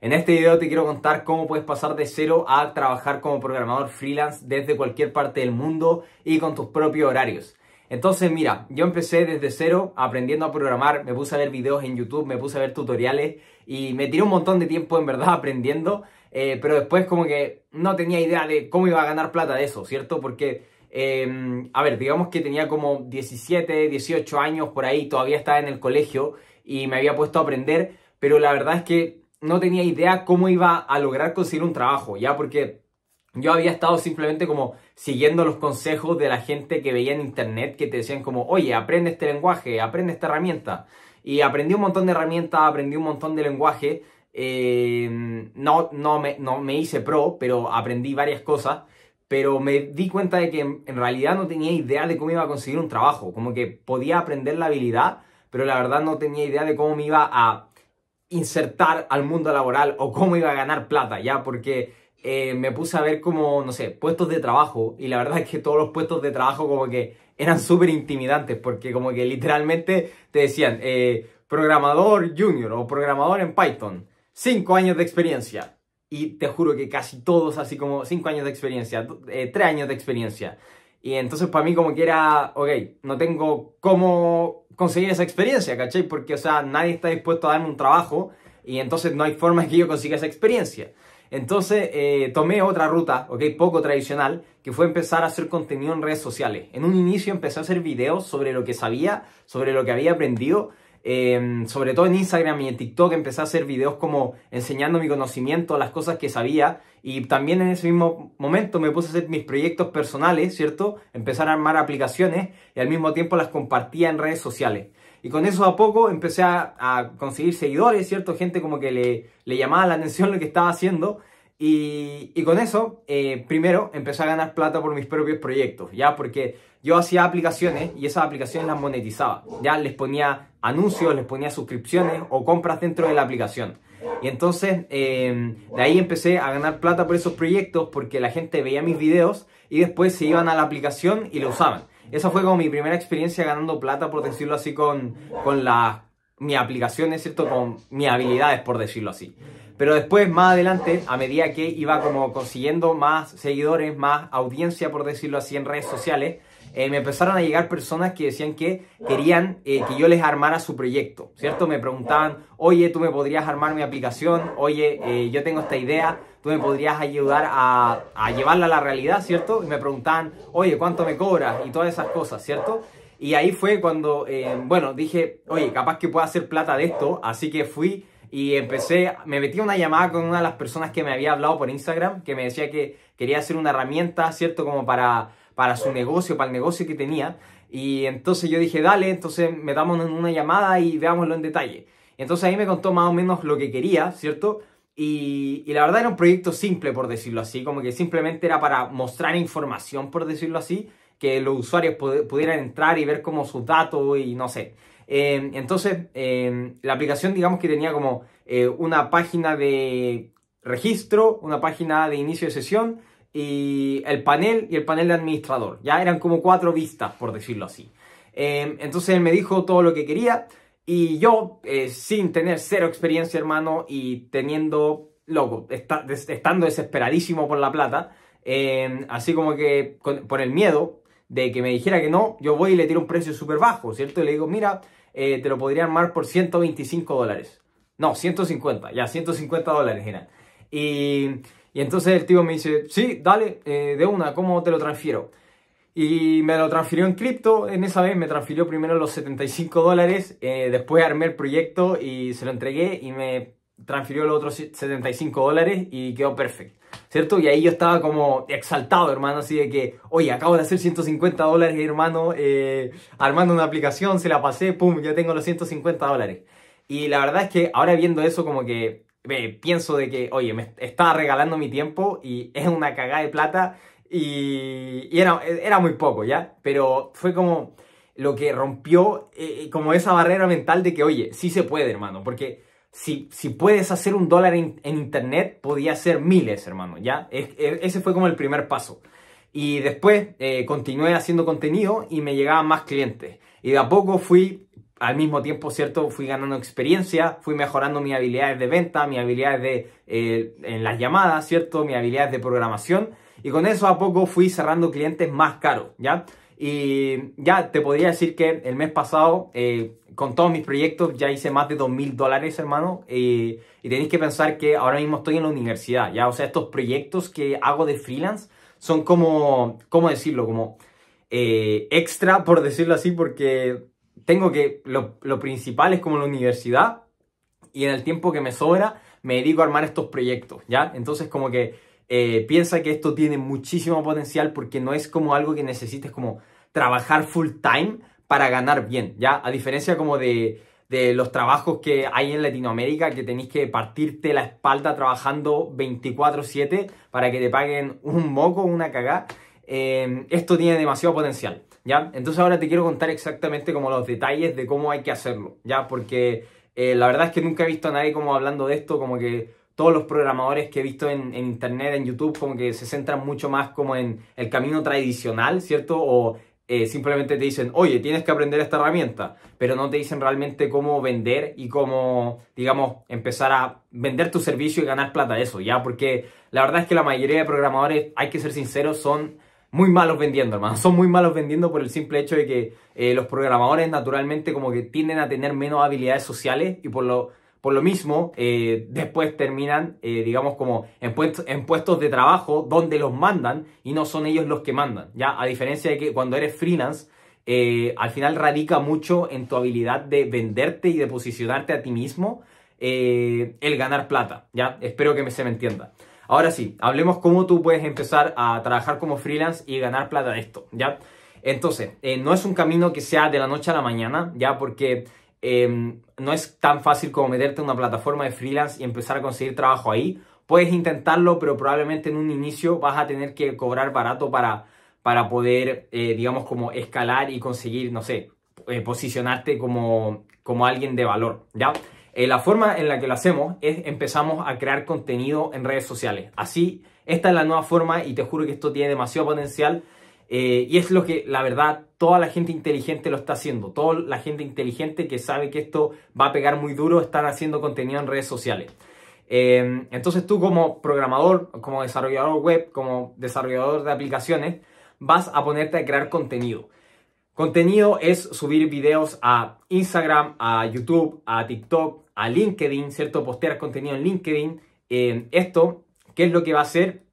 En este video te quiero contar cómo puedes pasar de cero a trabajar como programador freelance desde cualquier parte del mundo y con tus propios horarios. Entonces, mira, yo empecé desde cero aprendiendo a programar, me puse a ver videos en YouTube, me puse a ver tutoriales y me tiré un montón de tiempo en verdad aprendiendo, eh, pero después como que no tenía idea de cómo iba a ganar plata de eso, ¿cierto? Porque, em, a ver, digamos que tenía como 17, 18 años por ahí, todavía estaba en el colegio y me había puesto a aprender, pero la verdad es que no tenía idea cómo iba a lograr conseguir un trabajo, ya porque yo había estado simplemente como siguiendo los consejos de la gente que veía en internet que te decían como, oye, aprende este lenguaje, aprende esta herramienta. Y aprendí un montón de herramientas, aprendí un montón de lenguaje. Eh, no, no, me, no me hice pro, pero aprendí varias cosas. Pero me di cuenta de que en realidad no tenía idea de cómo iba a conseguir un trabajo. Como que podía aprender la habilidad, pero la verdad no tenía idea de cómo me iba a insertar al mundo laboral o cómo iba a ganar plata, ¿ya? Porque eh, me puse a ver como, no sé, puestos de trabajo y la verdad es que todos los puestos de trabajo como que eran súper intimidantes porque como que literalmente te decían eh, programador junior o programador en Python, 5 años de experiencia. Y te juro que casi todos así como 5 años de experiencia, 3 eh, años de experiencia. Y entonces para mí como que era, ok, no tengo cómo conseguir esa experiencia, ¿cachai? Porque, o sea, nadie está dispuesto a darme un trabajo y entonces no hay forma que yo consiga esa experiencia. Entonces eh, tomé otra ruta, ok, poco tradicional, que fue empezar a hacer contenido en redes sociales. En un inicio empecé a hacer videos sobre lo que sabía, sobre lo que había aprendido Em, sobre todo en Instagram y en TikTok, empecé a hacer videos como enseñando mi conocimiento, las cosas que sabía. Y también en ese mismo momento me puse a hacer mis proyectos personales, ¿cierto? Empezar a armar aplicaciones y al mismo tiempo las compartía en redes sociales. Y con eso a poco empecé a, conseguir seguidores, ¿cierto? Gente como que le, llamaba la atención lo que estaba haciendo. Y, con eso, eh, primero, empecé a ganar plata por mis propios proyectos, ¿ya? Porque yo hacía aplicaciones y esas aplicaciones las monetizaba. Ya les ponía anuncios, les ponía suscripciones o compras dentro de la aplicación. Y entonces eh, de ahí empecé a ganar plata por esos proyectos porque la gente veía mis videos y después se iban a la aplicación y lo usaban. Esa fue como mi primera experiencia ganando plata, por decirlo así, con, con aplicación, mis aplicaciones, Con mis habilidades, por decirlo así. Pero después, más adelante, a medida que iba como consiguiendo más seguidores, más audiencia, por decirlo así, en redes sociales, eh, me empezaron a llegar personas que decían que querían eh, que yo les armara su proyecto, ¿cierto? Me preguntaban, oye, tú me podrías armar mi aplicación, oye, eh, yo tengo esta idea, tú me podrías ayudar a, llevarla a la realidad, ¿cierto? Y me preguntaban, oye, ¿cuánto me cobras? Y todas esas cosas, ¿cierto? Y ahí fue cuando, bueno, dije, oye, capaz que pueda hacer plata de esto, así que fui y empecé, me metí una llamada con una de las personas que me había hablado por Instagram, que me decía que quería hacer una herramienta, ¿cierto? Como para, para su negocio, para el negocio que tenía. Y entonces yo dije, dale, entonces me en una llamada y veámoslo en detalle. Entonces ahí me contó más o menos lo que quería, ¿cierto? Y, y, la verdad era un proyecto simple, por decirlo así, como que simplemente era para mostrar información, por decirlo así, que los usuarios pudieran entrar y ver como sus datos y no sé. Em, entonces, em, la aplicación digamos que tenía como eh, una página de registro, una página de inicio de sesión y el panel y el panel de administrador. Ya eran como cuatro vistas, por decirlo así. Em, entonces él me dijo todo lo que quería y yo, eh, sin tener cero experiencia, hermano, y teniendo, loco, estando desesperadísimo por la plata, así como que por el miedo, de que me dijera que no, yo voy y le tiro un precio súper bajo, ¿cierto? Y le digo, mira, eh, te lo podría armar por 125 dólares. No, 150, ya, 150 dólares Y, entonces el tío me dice, sí, dale, eh, de una, ¿cómo te lo transfiero? Y me lo transfirió en cripto, en esa vez me transfirió primero los 75 dólares, eh, después armé el proyecto y se lo entregué y me transfirió los otros 75 dólares y quedó perfecto, ¿cierto? Y ahí yo estaba como exaltado, hermano, así de que, oye, acabo de hacer 150 dólares, hermano, eh, armando una aplicación, se la pasé, pum, ya tengo los 150 dólares. Y la verdad es que ahora viendo eso como que pienso de que, oye, me estaba regalando mi tiempo y es una cagada de plata y, era, era muy poco, ¿ya? Pero fue como lo que rompió eh, como esa barrera mental de que, oye, sí se puede, hermano, porque si, puedes hacer un dólar en internet, podía hacer miles, hermano, ¿ya? E, e, ese fue como el primer paso. Y después eh, continué haciendo contenido y me llegaban más clientes. Y de a poco fui, al mismo tiempo, ¿cierto? Fui ganando experiencia, fui mejorando mis habilidades de venta, mis habilidades de, eh, en las llamadas, ¿cierto? Mis habilidades de programación. Y con eso a poco fui cerrando clientes más caros, ¿ya? Y ya te podría decir que el mes pasado eh, con todos mis proyectos ya hice más de 2.000 mil dólares, hermano. Eh, y tenéis que pensar que ahora mismo estoy en la universidad, ¿ya? O sea, estos proyectos que hago de freelance son como, ¿cómo decirlo? Como eh, extra, por decirlo así, porque tengo que, lo, principal es como la universidad y en el tiempo que me sobra me dedico a armar estos proyectos, ¿ya? Entonces como que eh, piensa que esto tiene muchísimo potencial porque no es como algo que necesites como trabajar full time para ganar bien, ¿ya? A diferencia como de, los trabajos que hay en Latinoamérica, que tenéis que partirte la espalda trabajando 24/7 para que te paguen un moco, una cagá. Em, esto tiene demasiado potencial, ¿ya? Entonces ahora te quiero contar exactamente como los detalles de cómo hay que hacerlo, ¿ya? Porque eh, la verdad es que nunca he visto a nadie como hablando de esto, como que todos los programadores que he visto en, en, internet, en YouTube, como que se centran mucho más como en el camino tradicional, ¿cierto? O eh, simplemente te dicen, oye, tienes que aprender esta herramienta, pero no te dicen realmente cómo vender y cómo, digamos, empezar a vender tu servicio y ganar plata de eso, ¿ya? Porque la verdad es que la mayoría de programadores, hay que ser sinceros, son muy malos vendiendo, hermano. Son muy malos vendiendo por el simple hecho de que eh, los programadores naturalmente como que tienden a tener menos habilidades sociales y por lo por lo mismo, eh, después terminan, eh, digamos, como en, puestos, de trabajo donde los mandan y no son ellos los que mandan, ¿ya? A diferencia de que cuando eres freelance, eh, al final radica mucho en tu habilidad de venderte y de posicionarte a ti mismo el ganar plata, ¿ya? Espero que se me entienda. Ahora sí, hablemos cómo tú puedes empezar a trabajar como freelance y ganar plata de esto, ¿ya? Entonces, no es un camino que sea de la noche a la mañana, ya porque Em, no es tan fácil como meterte en una plataforma de freelance y empezar a conseguir trabajo ahí. Puedes intentarlo, pero probablemente en un inicio vas a tener que cobrar barato para, poder, eh, digamos, como escalar y conseguir, no sé, eh, posicionarte como, como alguien de valor, ¿ya? Eh, la forma en la que lo hacemos es empezamos a crear contenido en redes sociales. Así, esta es la nueva forma y te juro que esto tiene demasiado potencial eh, y es lo que, la verdad, toda la gente inteligente lo está haciendo. Toda la gente inteligente que sabe que esto va a pegar muy duro, están haciendo contenido en redes sociales. Eh, entonces tú como programador, como desarrollador web, como desarrollador de aplicaciones, vas a ponerte a crear contenido. Contenido es subir videos a Instagram, a YouTube, a TikTok, a LinkedIn, ¿cierto? Postear contenido en LinkedIn. Eh, esto, ¿qué es lo que va a hacer?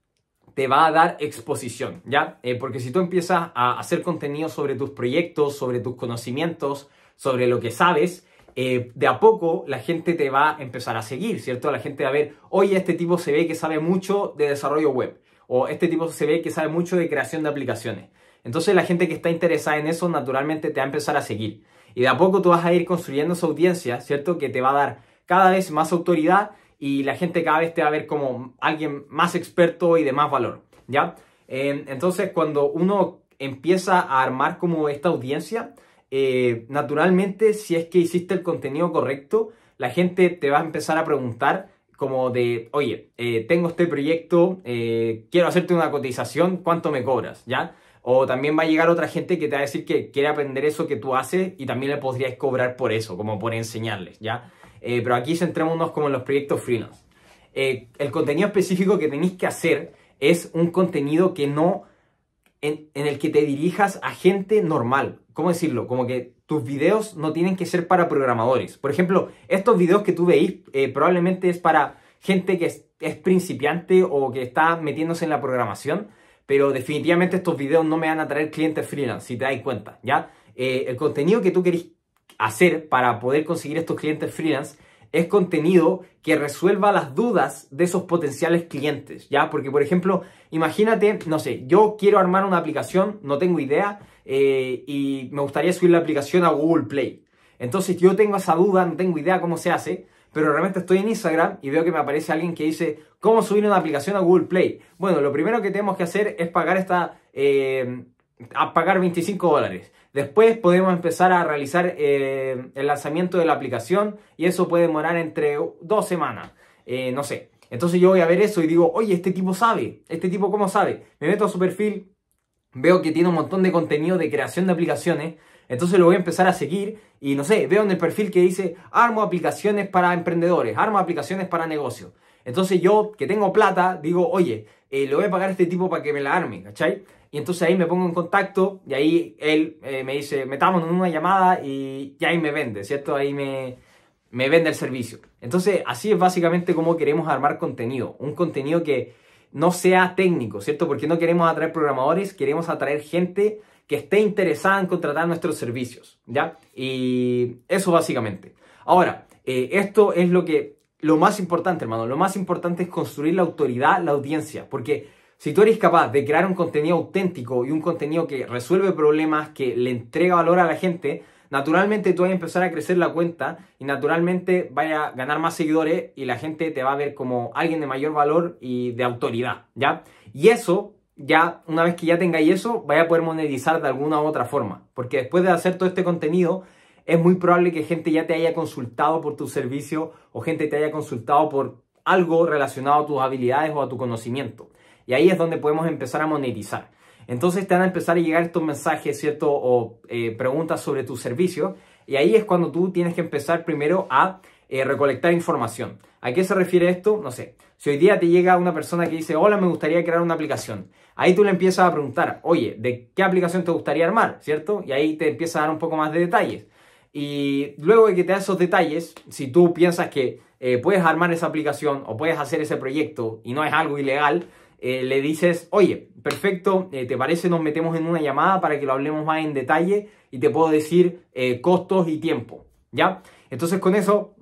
te va a dar exposición, ¿ya? Eh, porque si tú empiezas a hacer contenido sobre tus proyectos, sobre tus conocimientos, sobre lo que sabes, eh, de a poco la gente te va a empezar a seguir, ¿cierto? La gente va a ver, oye, este tipo se ve que sabe mucho de desarrollo web, o este tipo se ve que sabe mucho de creación de aplicaciones. Entonces la gente que está interesada en eso naturalmente te va a empezar a seguir. Y de a poco tú vas a ir construyendo esa audiencia, ¿cierto? Que te va a dar cada vez más autoridad y la gente cada vez te va a ver como alguien más experto y de más valor, ¿ya? Eh, entonces, cuando uno empieza a armar como esta audiencia, eh, naturalmente, si es que hiciste el contenido correcto, la gente te va a empezar a preguntar como de, oye, eh, tengo este proyecto, quiero hacerte una cotización, ¿cuánto me cobras? ¿Ya? O también va a llegar otra gente que te va a decir que quiere aprender eso que tú haces y también le podrías cobrar por eso, como por enseñarles, ¿ya? Eh, pero aquí centrémonos como en los proyectos freelance. Eh, el contenido específico que tenéis que hacer es un contenido que no, en, el que te dirijas a gente normal. ¿Cómo decirlo? Como que tus videos no tienen que ser para programadores. Por ejemplo, estos videos que tú veis eh, probablemente es para gente que es, principiante o que está metiéndose en la programación, pero definitivamente estos videos no me van a traer clientes freelance, si te das cuenta, ¿ya? el contenido que tú queréis hacer para poder conseguir estos clientes freelance es contenido que resuelva las dudas de esos potenciales clientes, ¿ya? Porque, por ejemplo, imagínate, no sé, yo quiero armar una aplicación, no tengo idea, eh, y me gustaría subir la aplicación a Google Play. Entonces yo tengo esa duda, no tengo idea cómo se hace, pero realmente estoy en Instagram y veo que me aparece alguien que dice, ¿cómo subir una aplicación a Google Play? Bueno, lo primero que tenemos que hacer es pagar esta... Eh, a pagar 25 dólares. Después podemos empezar a realizar eh, el lanzamiento de la aplicación y eso puede demorar entre dos semanas, eh, no sé. Entonces yo voy a ver eso y digo, oye, este tipo sabe, este tipo cómo sabe. Me meto a su perfil, veo que tiene un montón de contenido de creación de aplicaciones, entonces lo voy a empezar a seguir y no sé, veo en el perfil que dice, armo aplicaciones para emprendedores, armo aplicaciones para negocios. Entonces yo, que tengo plata, digo, oye, eh, le voy a pagar a este tipo para que me la arme, ¿cachai? Y entonces ahí me pongo en contacto y ahí él eh, me dice, metámonos en una llamada y, ya ahí me vende, ¿cierto? Ahí me, me vende el servicio. Entonces así es básicamente como queremos armar contenido. Un contenido que no sea técnico, ¿cierto? Porque no queremos atraer programadores, queremos atraer gente que esté interesada en contratar nuestros servicios, ¿ya? Y eso básicamente. Ahora, eh, esto es lo que, lo más importante, hermano, lo más importante es construir la autoridad, la audiencia, porque si tú eres capaz de crear un contenido auténtico y un contenido que resuelve problemas, que le entrega valor a la gente, naturalmente tú vas a empezar a crecer la cuenta y naturalmente vas a ganar más seguidores y la gente te va a ver como alguien de mayor valor y de autoridad, ¿ya? Y eso, ya una vez que ya tengáis eso, vaya a poder monetizar de alguna u otra forma, porque después de hacer todo este contenido, es muy probable que gente ya te haya consultado por tu servicio o gente te haya consultado por algo relacionado a tus habilidades o a tu conocimiento. Y ahí es donde podemos empezar a monetizar. Entonces te van a empezar a llegar estos mensajes, ¿cierto? O eh, preguntas sobre tu servicio. Y ahí es cuando tú tienes que empezar primero a eh, recolectar información. ¿A qué se refiere esto? No sé. Si hoy día te llega una persona que dice, hola, me gustaría crear una aplicación. Ahí tú le empiezas a preguntar, oye, ¿de qué aplicación te gustaría armar? ¿Cierto? Y ahí te empieza a dar un poco más de detalles. Y luego de que te da esos detalles, si tú piensas que eh, puedes armar esa aplicación o puedes hacer ese proyecto y no es algo ilegal, eh, le dices, oye, perfecto, eh, ¿te parece nos metemos en una llamada para que lo hablemos más en detalle y te puedo decir eh, costos y tiempo? ¿Ya? Entonces con eso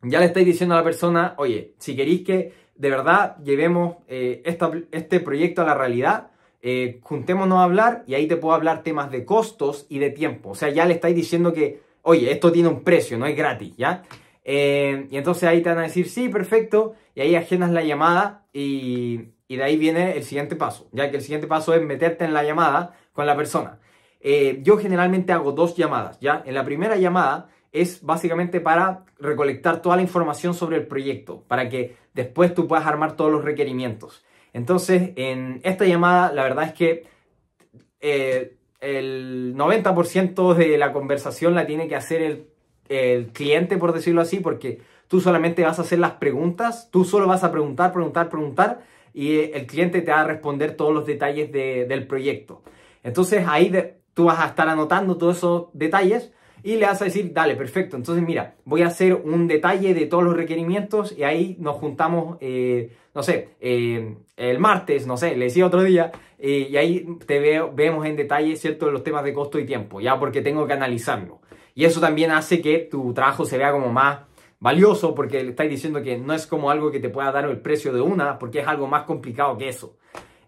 ya le estáis diciendo a la persona, oye, si queréis que de verdad llevemos este proyecto a la realidad, juntémonos a hablar y ahí te puedo hablar temas de costos y de tiempo. O sea, ya le estáis diciendo que, oye, esto tiene un precio, no es gratis, ¿ya? y entonces ahí te van a decir, sí, perfecto, y ahí ajenas la llamada y, y de ahí viene el siguiente paso, ya que el siguiente paso es meterte en la llamada con la persona. Eh, yo generalmente hago dos llamadas, ¿ya? En la primera llamada es básicamente para recolectar toda la información sobre el proyecto, para que después tú puedas armar todos los requerimientos. Entonces, en esta llamada, la verdad es que eh, el 90% de la conversación la tiene que hacer el, el cliente, por decirlo así, porque tú solamente vas a hacer las preguntas, tú solo vas a preguntar, preguntar, preguntar y el cliente te va a responder todos los detalles del proyecto. Entonces ahí tú vas a estar anotando todos esos detalles y le vas a decir, dale, perfecto, entonces mira, voy a hacer un detalle de todos los requerimientos y ahí nos juntamos, eh, no sé, eh, el martes, no sé, le decía otro día, eh, y ahí te veo, vemos en detalle, ¿cierto?, los temas de costo y tiempo, ya porque tengo que analizarlo. Y eso también hace que tu trabajo se vea como más valioso porque le estáis diciendo que no es como algo que te pueda dar el precio de una, porque es algo más complicado que eso.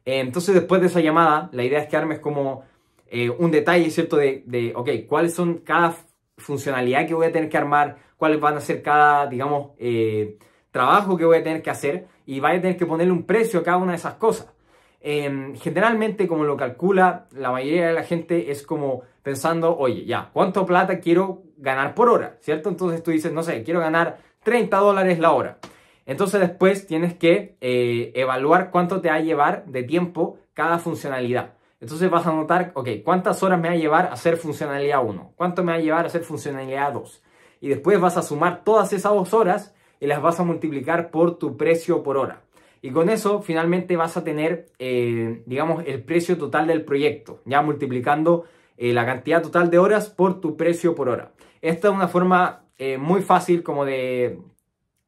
Eh, entonces, después de esa llamada, la idea es que armes como eh, un detalle, ¿cierto? De, de, ok, cuáles son cada funcionalidad que voy a tener que armar, cuáles van a ser cada, digamos, eh, trabajo que voy a tener que hacer y vaya a tener que ponerle un precio a cada una de esas cosas. Em, generalmente, como lo calcula la mayoría de la gente, es como pensando, oye, ya, ¿cuánto plata quiero ganar por hora, ¿cierto? Entonces tú dices, no sé, quiero ganar 30 dólares la hora. Entonces después tienes que eh, evaluar cuánto te va a llevar de tiempo cada funcionalidad. Entonces vas a anotar, ok, cuántas horas me va a llevar a hacer funcionalidad 1, cuánto me va a llevar a hacer funcionalidad 2. Y después vas a sumar todas esas dos horas y las vas a multiplicar por tu precio por hora. Y con eso finalmente vas a tener, eh, digamos, el precio total del proyecto, ya multiplicando eh, la cantidad total de horas por tu precio por hora. Esta es una forma eh, muy fácil como de,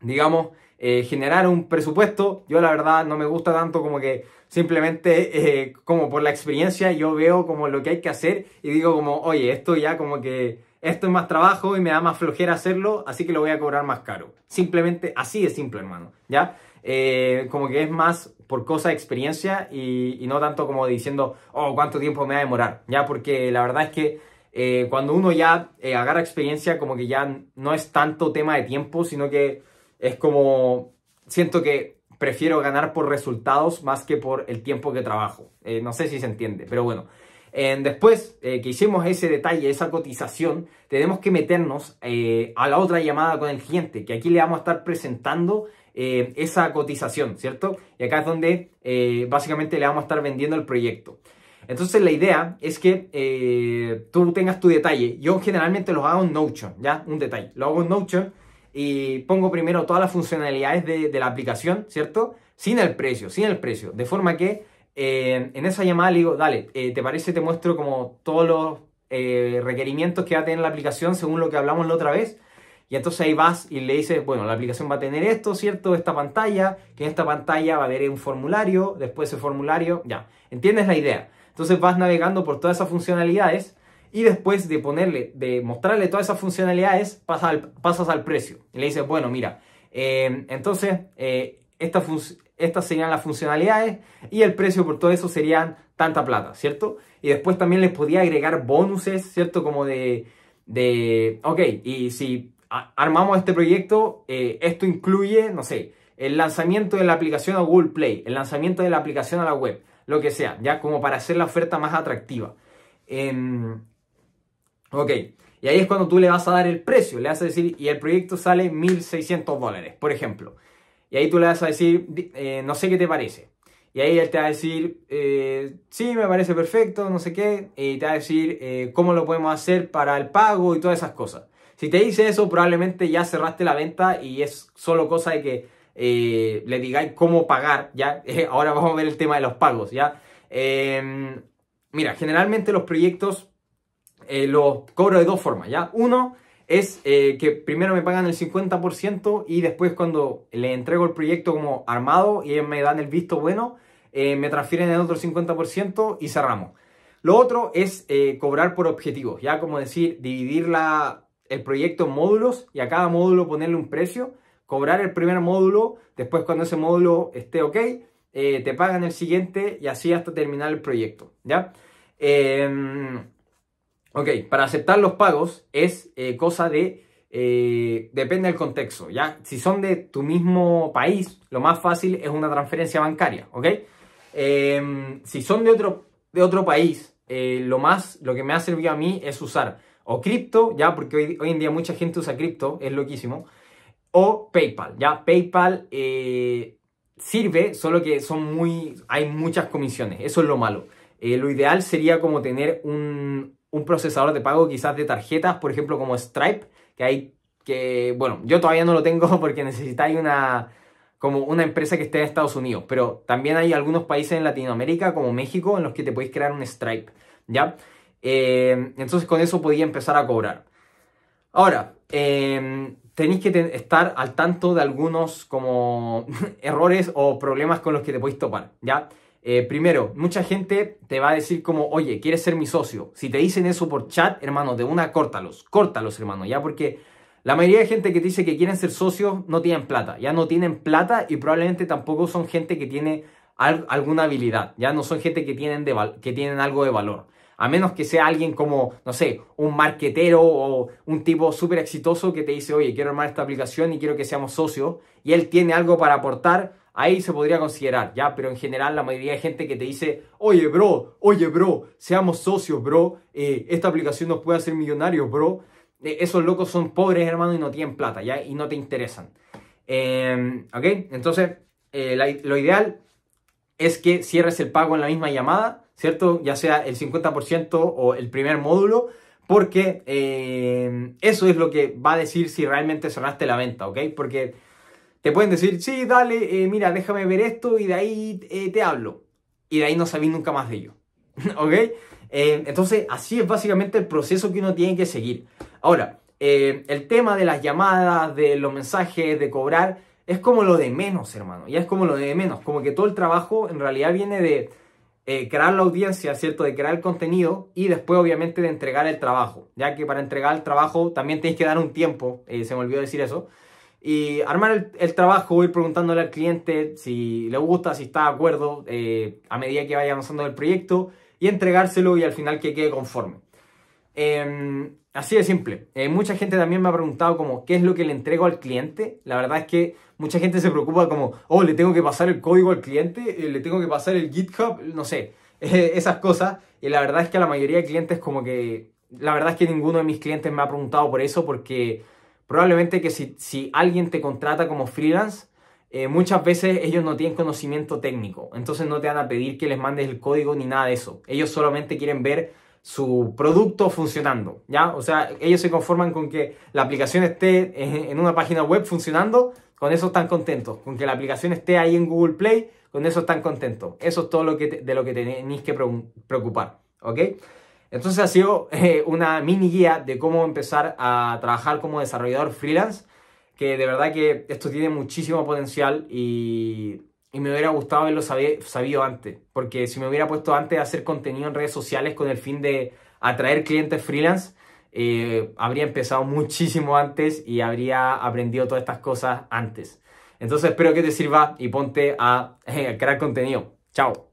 digamos, eh, generar un presupuesto. Yo la verdad no me gusta tanto como que simplemente eh, como por la experiencia yo veo como lo que hay que hacer y digo como, oye, esto ya como que esto es más trabajo y me da más flojera hacerlo, así que lo voy a cobrar más caro. Simplemente así de simple, hermano, ¿ya? como que es más por cosa de experiencia y, y no tanto como diciendo, oh, cuánto tiempo me va a demorar, ¿ya? Porque la verdad es que eh, cuando uno ya eh, agarra experiencia, como que ya no es tanto tema de tiempo, sino que es como, siento que prefiero ganar por resultados más que por el tiempo que trabajo. Eh, no sé si se entiende, pero bueno. después que hicimos ese detalle, esa cotización, tenemos que meternos a la otra llamada con el cliente, que aquí le vamos a estar presentando esa cotización, ¿cierto? Y acá es donde básicamente le vamos a estar vendiendo el proyecto. Entonces la idea es que eh, tú tengas tu detalle. Yo generalmente los hago en Notion, ¿ya? Un detalle. Lo hago en Notion y pongo primero todas las funcionalidades de, la aplicación, ¿cierto? Sin el precio, sin el precio. De forma que eh, en esa llamada le digo, dale, eh, ¿te parece? Te muestro como todos los requerimientos que va a tener la aplicación según lo que hablamos la otra vez. Y entonces ahí vas y le dices, bueno, la aplicación va a tener esto, ¿cierto? Esta pantalla, que en esta pantalla va a haber un formulario, después ese formulario, ya. ¿Entiendes la idea? Entonces vas navegando por todas esas funcionalidades y después de ponerle, de mostrarle todas esas funcionalidades, pasas al, precio. Y le dices, bueno, mira, eh, entonces eh, estas serían las funcionalidades y el precio por todo eso serían tanta plata, ¿cierto? Y después también les podía agregar bonuses, ¿cierto? Como de, ok, y si armamos este proyecto, eh, esto incluye, no sé, el lanzamiento de la aplicación a Google Play, el lanzamiento de la aplicación a la web, lo que sea, ya como para hacer la oferta más atractiva. Em, ok, y ahí es cuando tú le vas a dar el precio, le vas a decir, y el proyecto sale 1.600 dólares, por ejemplo. Y ahí tú le vas a decir, eh, no sé qué te parece. Y ahí él te va a decir, eh, sí, me parece perfecto, no sé qué. Y te va a decir eh, cómo lo podemos hacer para el pago y todas esas cosas. Si te dice eso, probablemente ya cerraste la venta y es solo cosa de que eh, le digáis cómo pagar, ¿ya? Eh, ahora vamos a ver el tema de los pagos, ¿ya? Em, mira, generalmente los proyectos eh, los cobro de dos formas, ¿ya? Uno es que primero me pagan el 50% y después cuando le entrego el proyecto como armado y me dan el visto bueno, me transfieren el otro 50% y cerramos. Lo otro es cobrar por objetivos, ya como decir, dividir el proyecto en módulos y a cada módulo ponerle un precio cobrar el primer módulo, después cuando ese módulo esté ok, eh, te pagan el siguiente y así hasta terminar el proyecto, ¿ya? Em, ok, para aceptar los pagos es eh, cosa de, eh, depende del contexto, ¿ya? Si son de tu mismo país, lo más fácil es una transferencia bancaria, ¿ok? Em, si son de otro, de otro país, lo, más, lo que me ha servido a mí es usar o cripto, ya, porque hoy, hoy en día mucha gente usa cripto, es loquísimo, PayPal, ¿ya? PayPal eh, sirve, solo que son muy, hay muchas comisiones, eso es lo malo. Eh, lo ideal sería como tener un, procesador de pago quizás de tarjetas, por ejemplo como Stripe, que hay que, bueno, yo todavía no lo tengo porque necesitáis una, como una empresa que esté en Estados Unidos, pero también hay algunos países en Latinoamérica como México en los que te podéis crear un Stripe, ¿ya? Eh, entonces con eso podía empezar a cobrar. Ahora, tenéis que estar al tanto de algunos como errores o problemas con los que te podéis topar, ¿ya? Eh, primero, mucha gente te va a decir como, oye, ¿quieres ser mi socio? Si te dicen eso por chat, hermano, de una, córtalos, córtalos, hermano, ¿ya? Porque la mayoría de gente que te dice que quieren ser socios no tienen plata, ya no tienen plata y probablemente tampoco son gente que tiene alguna habilidad, ya no son gente que tienen, de que tienen algo de valor. A menos que sea alguien como, no sé, un marquetero o un tipo súper exitoso que te dice, oye, quiero armar esta aplicación y quiero que seamos socios, y él tiene algo para aportar, ahí se podría considerar, ¿ya? Pero en general la mayoría de gente que te dice, oye, bro, oye, bro, seamos socios, bro, eh, esta aplicación nos puede hacer millonarios, bro. Eh, esos locos son pobres, hermano, y no tienen plata, ¿ya? Y no te interesan. Em, ¿Ok? Entonces, eh, lo ideal es que cierres el pago en la misma llamada ¿cierto? Ya sea el 50% o el primer módulo, porque eh, eso es lo que va a decir si realmente cerraste la venta, ¿ok? Porque te pueden decir, sí, dale, eh, mira, déjame ver esto y de ahí eh, te hablo. Y de ahí no sabéis nunca más de ello, ¿ok? entonces, así es básicamente el proceso que uno tiene que seguir. Ahora, el tema de las llamadas, de los mensajes, de cobrar, es como lo de menos, hermano. Ya es como lo de menos. Como que todo el trabajo en realidad viene de eh, crear la audiencia, ¿cierto? De crear el contenido y después obviamente de entregar el trabajo, ya que para entregar el trabajo también tienes que dar un tiempo, eh, se me olvidó decir eso. Y armar el, trabajo, ir preguntándole al cliente si le gusta, si está de acuerdo, eh, a medida que vaya avanzando el proyecto, y entregárselo y al final que quede conforme. Em, Así de simple. Eh, mucha gente también me ha preguntado como, ¿qué es lo que le entrego al cliente? La verdad es que mucha gente se preocupa como, oh, le tengo que pasar el código al cliente, eh, le tengo que pasar el GitHub, no sé, esas cosas. Y la verdad es que a la mayoría de clientes como que, la verdad es que ninguno de mis clientes me ha preguntado por eso porque probablemente que si, si alguien te contrata como freelance, eh, muchas veces ellos no tienen conocimiento técnico, entonces no te van a pedir que les mandes el código ni nada de eso. Ellos solamente quieren ver su producto funcionando, ¿ya? O sea, ellos se conforman con que la aplicación esté en una página web funcionando, con eso están contentos, con que la aplicación esté ahí en Google Play, con eso están contentos. Eso es todo lo que de lo que tenéis que preocupar, ¿ok? Entonces ha sido eh, una mini guía de cómo empezar a trabajar como desarrollador freelance, que de verdad que esto tiene muchísimo potencial y y me hubiera gustado haberlo sabido, antes, porque si me hubiera puesto antes a hacer contenido en redes sociales con el fin de atraer clientes freelance, eh, habría empezado muchísimo antes y habría aprendido todas estas cosas antes. Entonces espero que te sirva y ponte a crear contenido. Chao.